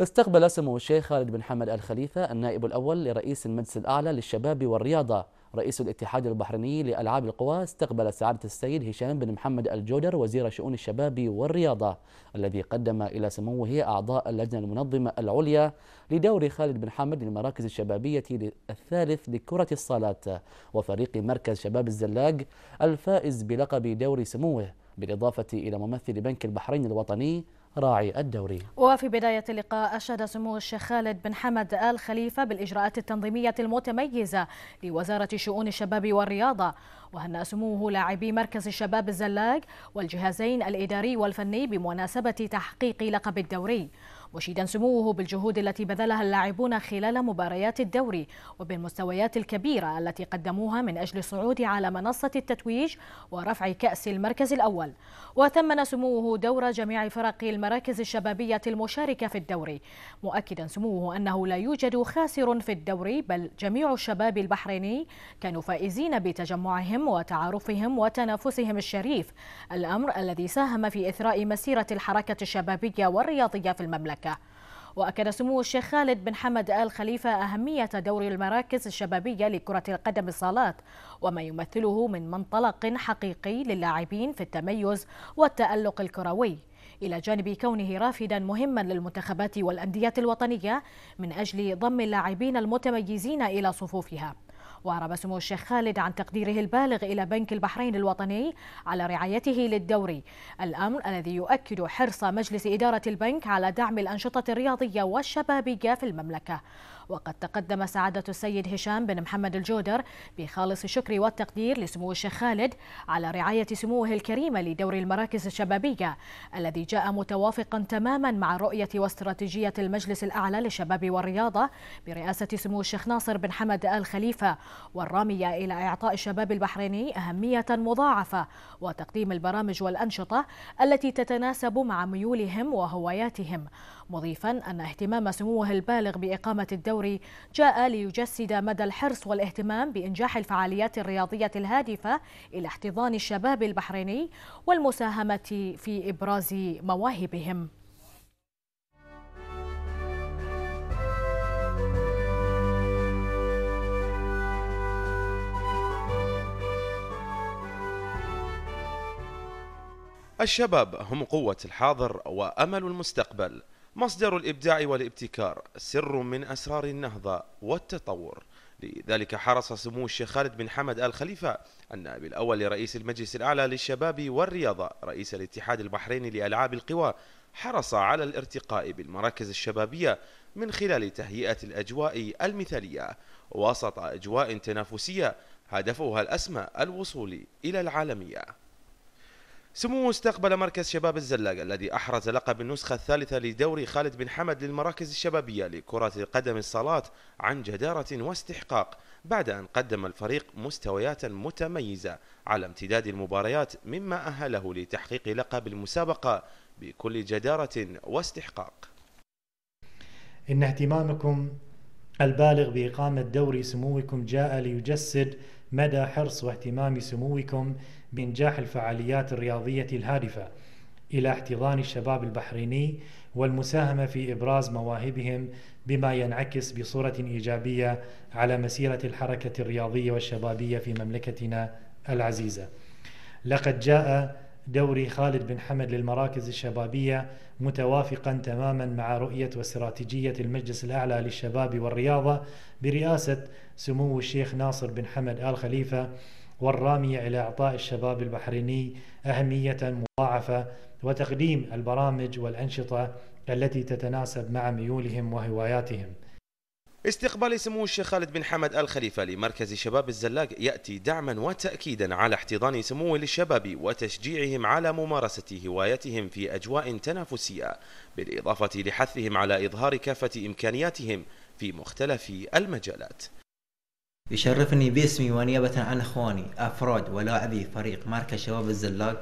استقبل سمو الشيخ خالد بن حمد الخليفة النائب الأول لرئيس المجلس الأعلى للشباب والرياضة رئيس الاتحاد البحريني لألعاب القوى استقبل سعادة السيد هشام بن محمد الجودر وزير شؤون الشباب والرياضة الذي قدم إلى سموه أعضاء اللجنة المنظمة العليا لدور خالد بن حمد للمراكز الشبابية الثالث لكرة الصالات وفريق مركز شباب الزلاج الفائز بلقب دور سموه بالإضافة إلى ممثل بنك البحرين الوطني راعي الدوري وفي بداية اللقاء أشاد سمو الشيخ خالد بن حمد آل خليفة بالإجراءات التنظيمية المتميزة لوزارة شؤون الشباب والرياضة وهنأ سموه لاعبي مركز الشباب الزلاج والجهازين الإداري والفني بمناسبة تحقيق لقب الدوري مشيدا سموه بالجهود التي بذلها اللاعبون خلال مباريات الدوري وبالمستويات الكبيرة التي قدموها من أجل الصعود على منصة التتويج ورفع كأس المركز الأول وثمن سموه دور جميع فرق المراكز الشبابية المشاركة في الدوري مؤكدا سموه أنه لا يوجد خاسر في الدوري بل جميع الشباب البحريني كانوا فائزين بتجمعهم وتعارفهم وتنافسهم الشريف الأمر الذي ساهم في إثراء مسيرة الحركة الشبابية والرياضية في المملكة المملكة وأكد سمو الشيخ خالد بن حمد آل خليفة أهمية دور المراكز الشبابية لكرة القدم الصالات وما يمثله من منطلق حقيقي للاعبين في التميز والتألق الكروي إلى جانب كونه رافدا مهما للمنتخبات والأندية الوطنية من أجل ضم اللاعبين المتميزين إلى صفوفها وأعرب سمو الشيخ خالد عن تقديره البالغ إلى بنك البحرين الوطني على رعايته للدوري الأمر الذي يؤكد حرص مجلس إدارة البنك على دعم الأنشطة الرياضية والشبابية في المملكة وقد تقدم سعادة السيد هشام بن محمد الجودر بخالص الشكر والتقدير لسمو الشيخ خالد على رعاية سموه الكريمة لدوري المراكز الشبابية الذي جاء متوافقا تماما مع رؤية واستراتيجية المجلس الأعلى للشباب والرياضة برئاسة سمو الشيخ ناصر بن حمد آل خليفة والرامية إلى إعطاء الشباب البحريني أهمية مضاعفة وتقديم البرامج والأنشطة التي تتناسب مع ميولهم وهواياتهم مضيفا أن اهتمام سموه البالغ بإقامة الدوري جاء ليجسد مدى الحرص والاهتمام بإنجاح الفعاليات الرياضية الهادفة إلى احتضان الشباب البحريني والمساهمة في إبراز مواهبهم الشباب هم قوة الحاضر وأمل المستقبل مصدر الإبداع والابتكار سر من أسرار النهضة والتطور لذلك حرص سمو الشيخ خالد بن حمد آل خليفة النائب الأول لرئيس المجلس الأعلى للشباب والرياضة رئيس الاتحاد البحريني لألعاب القوى حرص على الارتقاء بالمراكز الشبابية من خلال تهيئة الأجواء المثالية وسط أجواء تنافسية هدفها الأسمى الوصول إلى العالمية سموه استقبل مركز شباب الزلاق الذي أحرز لقب النسخة الثالثة لدوري خالد بن حمد للمراكز الشبابية لكرة القدم الصلاة عن جدارة واستحقاق بعد أن قدم الفريق مستويات متميزة على امتداد المباريات مما أهله لتحقيق لقب المسابقة بكل جدارة واستحقاق إن اهتمامكم البالغ بإقامة دوري سموكم جاء ليجسد مدى حرص واهتمام سموكم بإنجاح الفعاليات الرياضية الهادفة إلى احتضان الشباب البحريني والمساهمة في إبراز مواهبهم بما ينعكس بصورة إيجابية على مسيرة الحركة الرياضية والشبابية في مملكتنا العزيزة لقد جاء دوري خالد بن حمد للمراكز الشبابية متوافقا تماما مع رؤية واستراتيجية المجلس الأعلى للشباب والرياضة برئاسة سمو الشيخ ناصر بن حمد آل خليفة والرامية إلى إعطاء الشباب البحريني أهمية مضاعفة وتقديم البرامج والأنشطة التي تتناسب مع ميولهم وهواياتهم استقبال سمو الشيخ خالد بن حمد الخليفة لمركز شباب الزلاق يأتي دعما وتأكيدا على احتضان سموه للشباب وتشجيعهم على ممارسة هوايتهم في أجواء تنافسية بالإضافة لحثهم على إظهار كافة إمكانياتهم في مختلف المجالات يشرفني باسمي ونيابة عن أخواني أفراد ولاعبي فريق مركز شباب الزلاق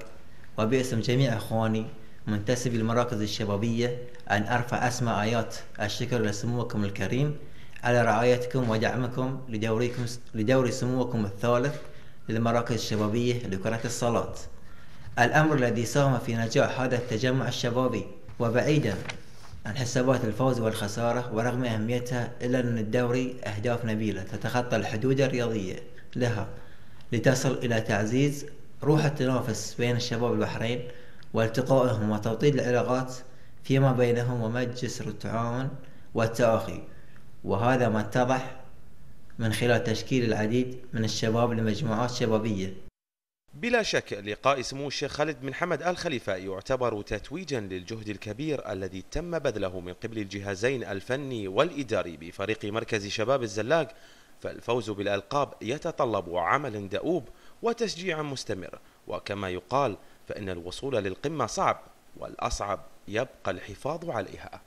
وباسم جميع أخواني منتسبي المراكز الشبابية أن أرفع أسمى آيات الشكر لسموكم الكريم على رعايتكم ودعمكم لدوريكم لدوري سموكم الثالث للمراكز الشبابية لكرة الصالات الأمر الذي ساهم في نجاح هذا التجمع الشبابي وبعيدا عن حسابات الفوز والخسارة ورغم أهميتها إلا أن الدوري أهداف نبيلة تتخطى الحدود الرياضية لها لتصل إلى تعزيز روح التنافس بين الشباب البحرين والتقائهم وتوطيد العلاقات فيما بينهم ومجلس التعاون والتآخي وهذا ما اتضح من خلال تشكيل العديد من الشباب لمجموعات شبابية بلا شك لقاء سمو الشيخ خالد بن حمد آل خليفة يعتبر تتويجا للجهد الكبير الذي تم بذله من قبل الجهازين الفني والإداري بفريق مركز شباب الزلاق فالفوز بالألقاب يتطلب عمل دؤوب وتشجيع مستمر وكما يقال فإن الوصول للقمة صعب والأصعب يبقى الحفاظ عليها